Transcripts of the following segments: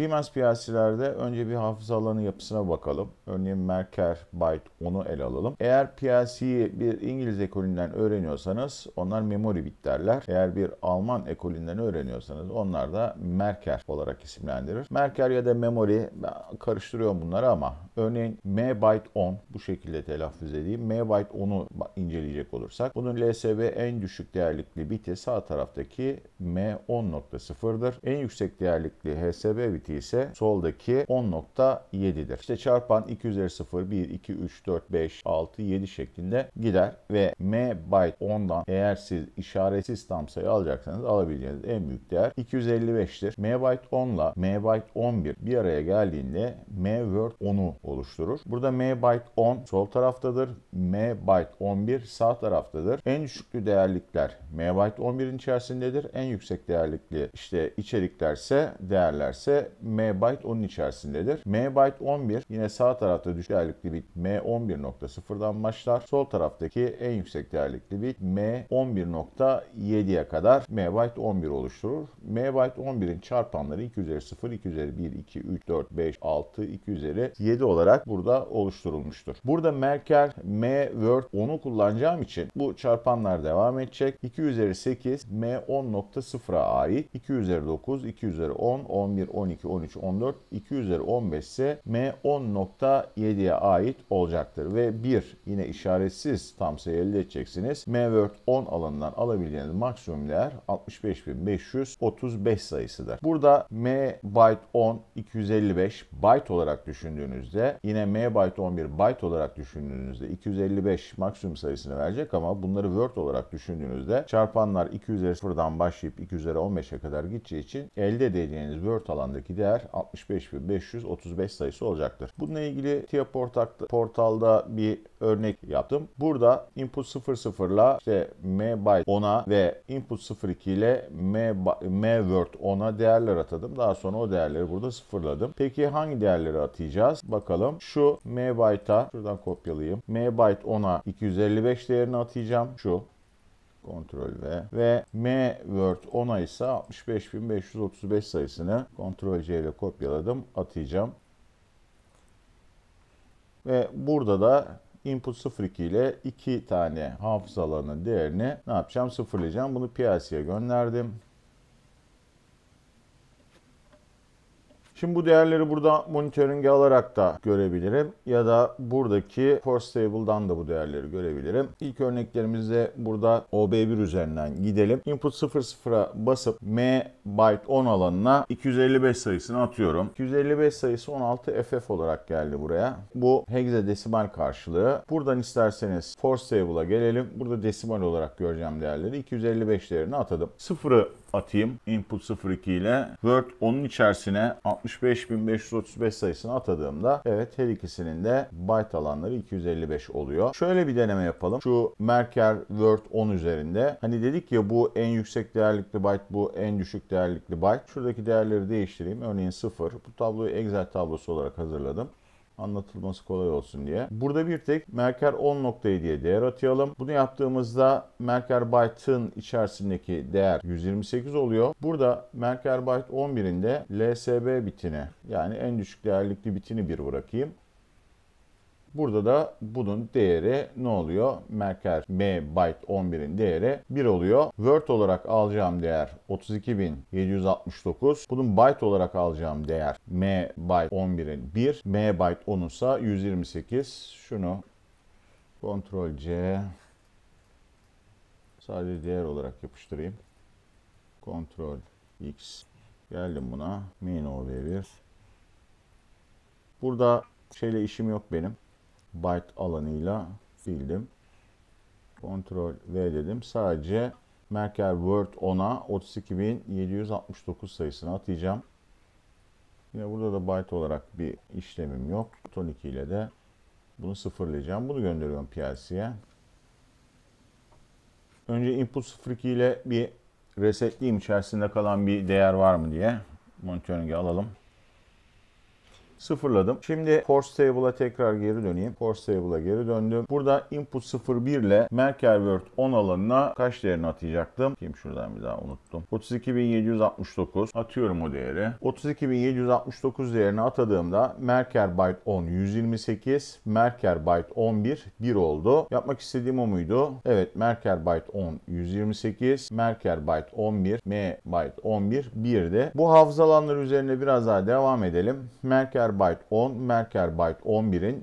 Siemens PLC'lerde önce bir hafıza alanı yapısına bakalım. Örneğin Merker Byte onu ele alalım. Eğer PLC'yi bir İngiliz ekolünden öğreniyorsanız onlar memory bit derler. Eğer bir Alman ekolünden öğreniyorsanız onlar da Merker olarak isimlendirir. Merker ya da memory karıştırıyorum bunları ama örneğin M byte 10 bu şekilde telaffuz edeyim. M byte 10'u inceleyecek olursak bunun LSB en düşük değerlikli biti sağ taraftaki M10.0'dır. En yüksek değerlikli HSB biti eşiti ise soldaki 10.7'dir. İşte çarpan 2 üzeri 0, 1, 2, 3, 4, 5, 6, 7 şeklinde gider ve m byte 10'dan eğer siz işaretsiz tam sayı alacaksanız alabileceğiniz en büyük değer 255'tir. m byte 10 ile m byte 11 bir araya geldiğinde m word 10'u oluşturur. Burada m byte 10 sol taraftadır. m byte 11 sağ taraftadır. En düşüklü değerlikler m byte 11'in içerisindedir. En yüksek değerlikli işte içeriklerse değerlerse M byte onun içerisindedir. M byte 11 yine sağ tarafta düşük değerlikli bit M11.0'dan başlar. Sol taraftaki en yüksek değerlikli bit M11.7'ye kadar M byte 11 oluşturur. M byte 11'in çarpanları 2 üzeri 0, 2 üzeri 1, 2, 3, 4, 5, 6, 2 üzeri 7 olarak burada oluşturulmuştur. Burada Merker M Word 10'u kullanacağım için bu çarpanlar devam edecek. 2 üzeri 8 M10.0'a ait. 2 üzeri 9, 2 üzeri 10, 11, 12, 13, 14, 2 üzeri 15 ise M 10.7'ye ait olacaktır. Ve 1 yine işaretsiz tam sayı elde edeceksiniz. M Word 10 alanından alabileceğiniz maksimum değer 65.535 sayısıdır. Burada M byte 10 255 byte olarak düşündüğünüzde yine M byte 11 byte olarak düşündüğünüzde 255 maksimum sayısını verecek ama bunları Word olarak düşündüğünüzde çarpanlar 2 üzeri 0'dan başlayıp 2 üzeri 15'e kadar gideceği için elde edeceğiniz Word alandaki değer 65.535 sayısı olacaktır. Bununla ilgili TIA portalda bir örnek yaptım. Burada input 00 ile işte M byte 10'a ve input 02 ile M, M word 10'a değerler atadım. Daha sonra o değerleri burada sıfırladım. Peki hangi değerleri atayacağız? Bakalım. Şu M byte'a şuradan kopyalayayım. M byte 10'a 255 değerini atayacağım. Şu kontrol V ve M Word 10'a ise 65535 sayısını kontrol C ile kopyaladım atayacağım. Ve burada da input 02 ile 2 tane hafıza değerini ne yapacağım? Sıfırlayacağım. Bunu piyasaya gönderdim. Şimdi bu değerleri burada monitoringe alarak da görebilirim. Ya da buradaki force table'dan da bu değerleri görebilirim. İlk örneklerimizde burada OB1 üzerinden gidelim. Input 00'a basıp M byte 10 alanına 255 sayısını atıyorum. 255 sayısı 16 FF olarak geldi buraya. Bu hexadesimal karşılığı. Buradan isterseniz force table'a gelelim. Burada desimal olarak göreceğim değerleri. 255 değerini atadım. Sıfırı atayım. Input 02 ile Word 10'un içerisine 65535 sayısını atadığımda evet her ikisinin de byte alanları 255 oluyor. Şöyle bir deneme yapalım. Şu Merker Word 10 üzerinde. Hani dedik ya bu en yüksek değerlikli byte bu en düşük değerlikli byte. Şuradaki değerleri değiştireyim. Örneğin 0. Bu tabloyu Excel tablosu olarak hazırladım anlatılması kolay olsun diye. Burada bir tek Merker 10.7'ye değer atayalım. Bunu yaptığımızda Merker Byte'ın içerisindeki değer 128 oluyor. Burada Merker Byte 11'inde LSB bitini yani en düşük değerlikli bitini bir bırakayım. Burada da bunun değeri ne oluyor? Merker m byte 11'in değeri 1 oluyor. Word olarak alacağım değer 32.769. Bunun byte olarak alacağım değer M byte 11'in 1. M byte 10'un 128. Şunu Ctrl C sadece değer olarak yapıştırayım. Ctrl X. Geldim buna. Main over 1. Burada şeyle işim yok benim byte alanıyla sildim. Ctrl V dedim. Sadece Merkel Word 10'a 32.769 sayısını atayacağım. Yine burada da byte olarak bir işlemim yok. Buton 2 ile de bunu sıfırlayacağım. Bunu gönderiyorum PLC'ye. Önce input 02 ile bir resetleyeyim içerisinde kalan bir değer var mı diye. Monitoring'i alalım sıfırladım. Şimdi force table'a tekrar geri döneyim. Force table'a geri döndüm. Burada input 01 ile Merkel Word 10 alanına kaç değerini atacaktım? Kim şuradan bir daha unuttum. 32769 atıyorum o değeri. 32769 değerini atadığımda Merkel byte 10 128, Merkel byte 11 1 oldu. Yapmak istediğim o muydu? Evet Merkel byte 10 128, Merkel byte 11, M byte 11 1 de. Bu hafıza alanları üzerine biraz daha devam edelim. Merkel byte 10, byte 11'in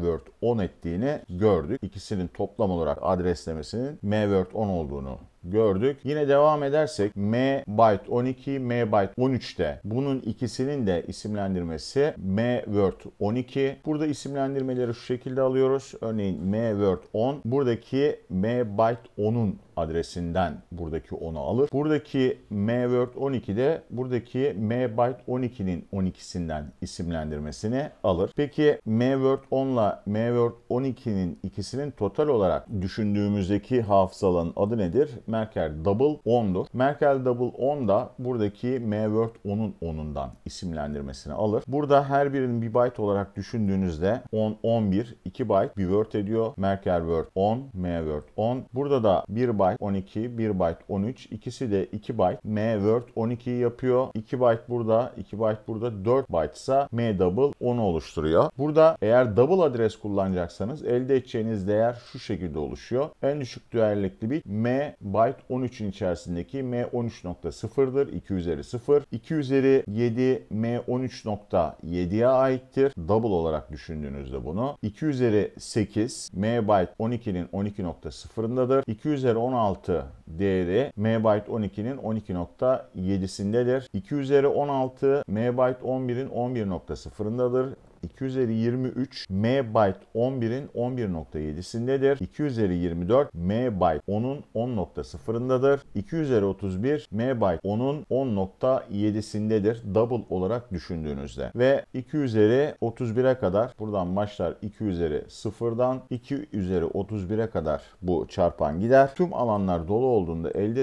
word 10 ettiğini gördük. İkisinin toplam olarak adreslemesinin M word 10 olduğunu gördük. Yine devam edersek M byte 12, M byte 13'te bunun ikisinin de isimlendirmesi M word 12. Burada isimlendirmeleri şu şekilde alıyoruz. Örneğin M word 10 buradaki M byte 10'un adresinden buradaki 10'u alır. Buradaki mword 12'de buradaki mbyte 12'nin 12'sinden isimlendirmesini alır. Peki mword 10 ile mword 12'nin ikisinin total olarak düşündüğümüzdeki hafıza adı nedir? Merkel double 10'dur. Merkel double 10 da buradaki mword 10'un 10'undan isimlendirmesini alır. Burada her birinin bir byte olarak düşündüğünüzde 10 11 2 byte bir word ediyor. Merkel word 10, mword 10. Burada da 1 byte byte, 12, 1 byte, 13. İkisi de 2 byte. M word 12'yi yapıyor. 2 byte burada, 2 byte burada. 4 byte ise M double 10'u oluşturuyor. Burada eğer double adres kullanacaksanız elde edeceğiniz değer şu şekilde oluşuyor. En düşük değerlikli bit M byte 13'ün içerisindeki M13.0'dır. 2 üzeri 0. 2 üzeri 7 M13.7'ye aittir. Double olarak düşündüğünüzde bunu. 2 üzeri 8 M byte 12'nin 12.0'ındadır. 2 üzeri 10 16 değeri MBYTE 12'nin 12.7'sindedir. 2 üzeri 16 MBYTE 11'in 11.0'ındadır. 2 M byte 11'in 11.7'sindedir. 2 24 M byte 10'un 10.0'ındadır. 2 31 M byte 10'un 10.7'sindedir. Double olarak düşündüğünüzde. Ve 2 31'e kadar buradan başlar 2 üzeri 0'dan 2 üzeri 31'e kadar bu çarpan gider. Tüm alanlar dolu olduğunda elde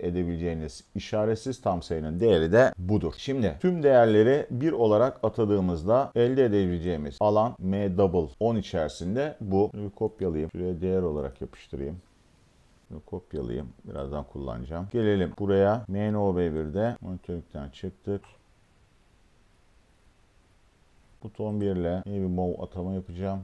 edebileceğiniz işaretsiz tam sayının değeri de budur. Şimdi tüm değerleri 1 olarak atadığımızda elde elde edebileceğimiz alan M double 10 içerisinde bu. Bunu kopyalayayım. Şuraya değer olarak yapıştırayım. Bunu kopyalayayım. Birazdan kullanacağım. Gelelim buraya. b 1de monitörlükten çıktık. Buton 1 ile yeni bir mov atama yapacağım.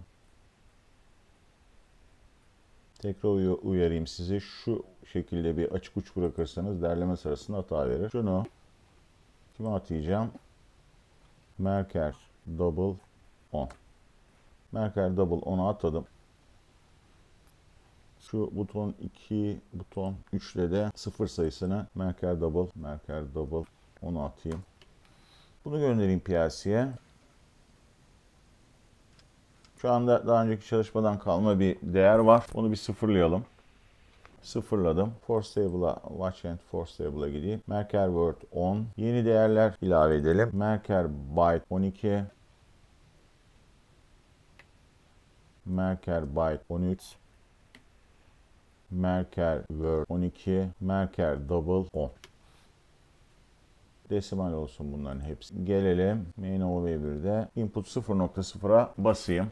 Tekrar uyarayım sizi. Şu şekilde bir açık uç bırakırsanız derleme sırasında hata verir. Şunu kime atayacağım? Merker double 10. Merker double 10'a atadım. Şu buton 2, buton 3'te de sıfır sayısını merker double, merker double 10'a atayım. Bunu göndereyim piyasaya. Şu anda daha önceki çalışmadan kalma bir değer var. Onu bir sıfırlayalım. Sıfırladım. Force Table'a, Watch and Force Table'a gideyim. Merker Word 10. Yeni değerler ilave edelim. Merker Byte 12. Merker Byte 13, Merker Word 12, Merker Double 10. Desimal olsun bunların hepsi. Gelelim main overview'de input 0.0'a basayım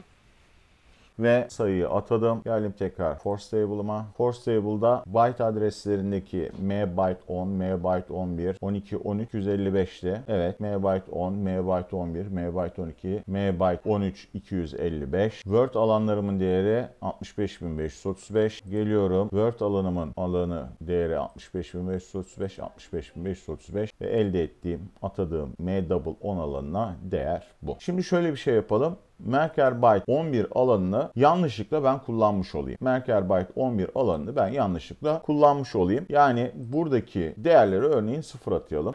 ve sayıyı atadım. Geldim tekrar force table'ıma. Force table'da byte adreslerindeki mbyte 10, mbyte 11, 12, 13, 155'ti. Evet mbyte 10, mbyte 11, mbyte 12, mbyte 13, 255. Word alanlarımın değeri 65535. Geliyorum Word alanımın alanı değeri 65535, 65535 ve elde ettiğim atadığım m double 10 alanına değer bu. Şimdi şöyle bir şey yapalım. Merker Byte 11 alanını yanlışlıkla ben kullanmış olayım. Merker Byte 11 alanını ben yanlışlıkla kullanmış olayım. Yani buradaki değerleri örneğin sıfır atayalım.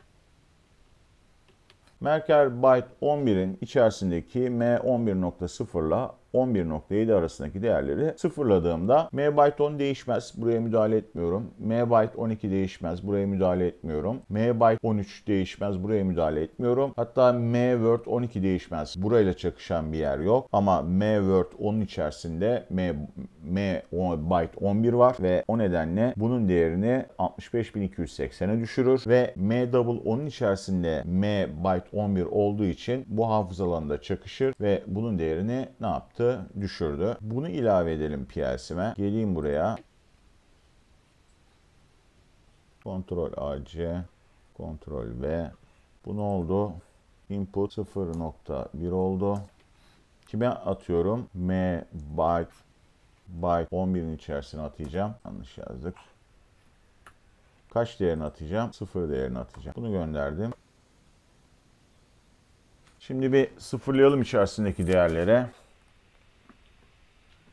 Merker Byte 11'in içerisindeki M11.0 ile 11.7 arasındaki değerleri sıfırladığımda m_byte 10 değişmez. Buraya müdahale etmiyorum. m_byte 12 değişmez. Buraya müdahale etmiyorum. m_byte 13 değişmez. Buraya müdahale etmiyorum. Hatta MWord 12 değişmez. Burayla çakışan bir yer yok. Ama MWord 10'un içerisinde M, M byte 11 var ve o nedenle bunun değerini 65.280'e düşürür ve M double 10'un içerisinde M byte 11 olduğu için bu hafızalarında çakışır ve bunun değerini ne yaptı? yaptı, düşürdü. Bunu ilave edelim piyasime. Geleyim buraya. Ctrl AC, Ctrl V. Bu ne oldu? Input 0.1 oldu. Kime atıyorum? M byte byte 11'in içerisine atacağım. Yanlış yazdık. Kaç değerini atacağım? 0 değerini atacağım. Bunu gönderdim. Şimdi bir sıfırlayalım içerisindeki değerlere.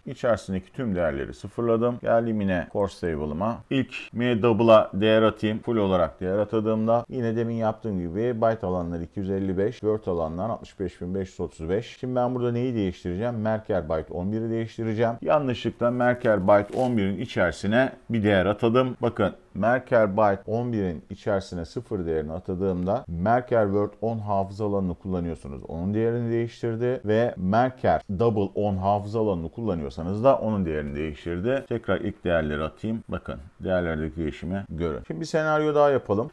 İçerisindeki tüm değerleri sıfırladım. Geldim yine core Table'ıma. İlk M double'a değer atayım. Full olarak değer atadığımda yine demin yaptığım gibi byte alanları 255, word alanlar 65535. Şimdi ben burada neyi değiştireceğim? Merker byte 11'i değiştireceğim. Yanlışlıkla Merker byte 11'in içerisine bir değer atadım. Bakın Merker byte 11'in içerisine sıfır değerini atadığımda Merker Word 10 hafıza alanını kullanıyorsunuz. Onun değerini değiştirdi ve Merker Double 10 hafıza alanını kullanıyorsa yapmasanız da onun değerini değiştirdi. Tekrar ilk değerleri atayım. Bakın değerlerdeki değişimi görün. Şimdi bir senaryo daha yapalım.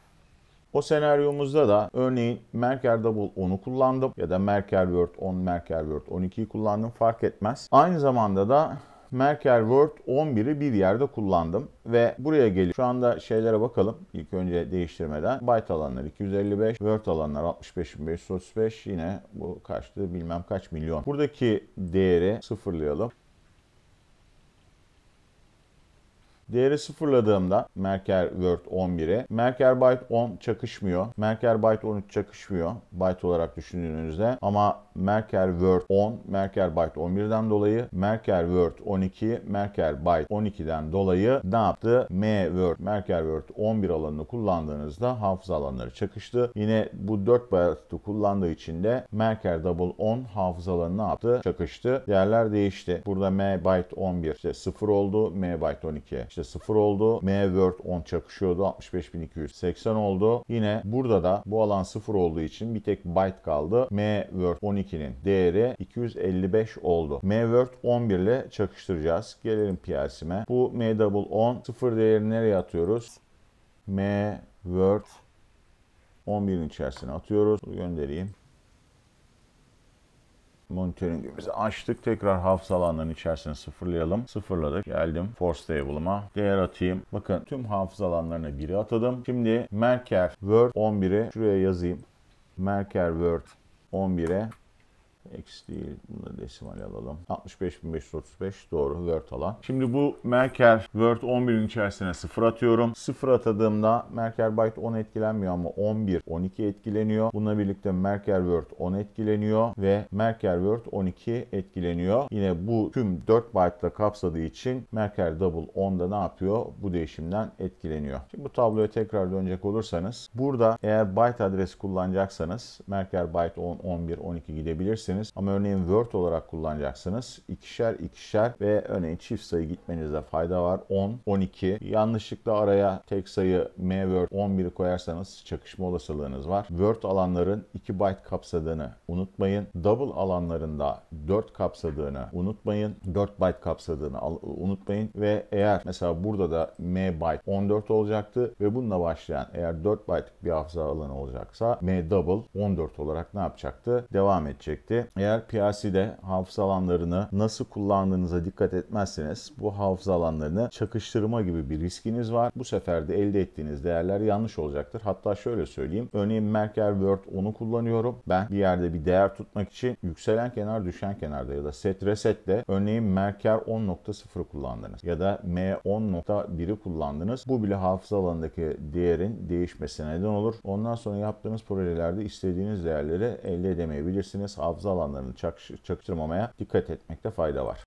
O senaryomuzda da örneğin Merker Double 10'u kullandım ya da Merker Word 10, Merker Word 12'yi kullandım fark etmez. Aynı zamanda da Merker Word 11'i bir yerde kullandım ve buraya gelip şu anda şeylere bakalım ilk önce değiştirmeden. Byte alanlar 255, Word alanlar 65535 yine bu kaçtı bilmem kaç milyon. Buradaki değeri sıfırlayalım. Değeri sıfırladığımda Merker Word 11'i Merker Byte 10 çakışmıyor. Merker Byte 13 çakışmıyor. Byte olarak düşündüğünüzde ama Merker Word 10, Merker Byte 11'den dolayı Merker Word 12, Merker Byte 12'den dolayı ne yaptı? M Word, Merker Word 11 alanını kullandığınızda hafıza alanları çakıştı. Yine bu 4 byte'ı kullandığı için de Merker Double 10 hafıza alanı ne yaptı? Çakıştı. Değerler değişti. Burada M byte 11 işte 0 oldu. M byte 12 işte 0 oldu. M Word 10 çakışıyordu. 65.280 oldu. Yine burada da bu alan 0 olduğu için bir tek byte kaldı. M Word 12'nin değeri 255 oldu. M Word 11 ile çakıştıracağız. Gelelim piyasime. Bu M double 10 0 değerini nereye atıyoruz? M Word 11'in içerisine atıyoruz. Bunu göndereyim monitoringimizi açtık. Tekrar hafıza alanının içerisine sıfırlayalım. Sıfırladık. Geldim force table'ıma. Değer atayım. Bakın tüm hafıza alanlarına 1'i atadım. Şimdi merker word 11'e şuraya yazayım. Merker word 11'e Eksi değil. Bunu da desimal alalım. 65.535 doğru Word alan. Şimdi bu Merker Word 11'in içerisine 0 atıyorum. 0 atadığımda Merker Byte 10 etkilenmiyor ama 11, 12 etkileniyor. Bununla birlikte Merker Word 10 etkileniyor ve Merker Word 12 etkileniyor. Yine bu tüm 4 byte'la kapsadığı için Merker Double 10'da ne yapıyor? Bu değişimden etkileniyor. Şimdi bu tabloya tekrar dönecek olursanız burada eğer byte adresi kullanacaksanız Merker Byte 10, 11, 12 gidebilirsiniz kullanabilirsiniz. Ama örneğin Word olarak kullanacaksınız. ikişer ikişer ve örneğin çift sayı gitmenize fayda var. 10, 12. Yanlışlıkla araya tek sayı M Word 11'i koyarsanız çakışma olasılığınız var. Word alanların 2 byte kapsadığını unutmayın. Double alanlarında 4 kapsadığını unutmayın. 4 byte kapsadığını unutmayın ve eğer mesela burada da M byte 14 olacaktı ve bununla başlayan eğer 4 byte'lık bir hafıza alanı olacaksa M double 14 olarak ne yapacaktı? Devam edecekti eğer PLC'de hafıza alanlarını nasıl kullandığınıza dikkat etmezseniz bu hafıza alanlarını çakıştırma gibi bir riskiniz var. Bu sefer de elde ettiğiniz değerler yanlış olacaktır. Hatta şöyle söyleyeyim. Örneğin Merker Word onu kullanıyorum. Ben bir yerde bir değer tutmak için yükselen kenar düşen kenarda ya da set resetle örneğin Merker 10.0 kullandınız ya da M10.1'i kullandınız. Bu bile hafıza alanındaki değerin değişmesine neden olur. Ondan sonra yaptığınız projelerde istediğiniz değerleri elde edemeyebilirsiniz. Hafıza alanlarını çakıştırmamaya dikkat etmekte fayda var.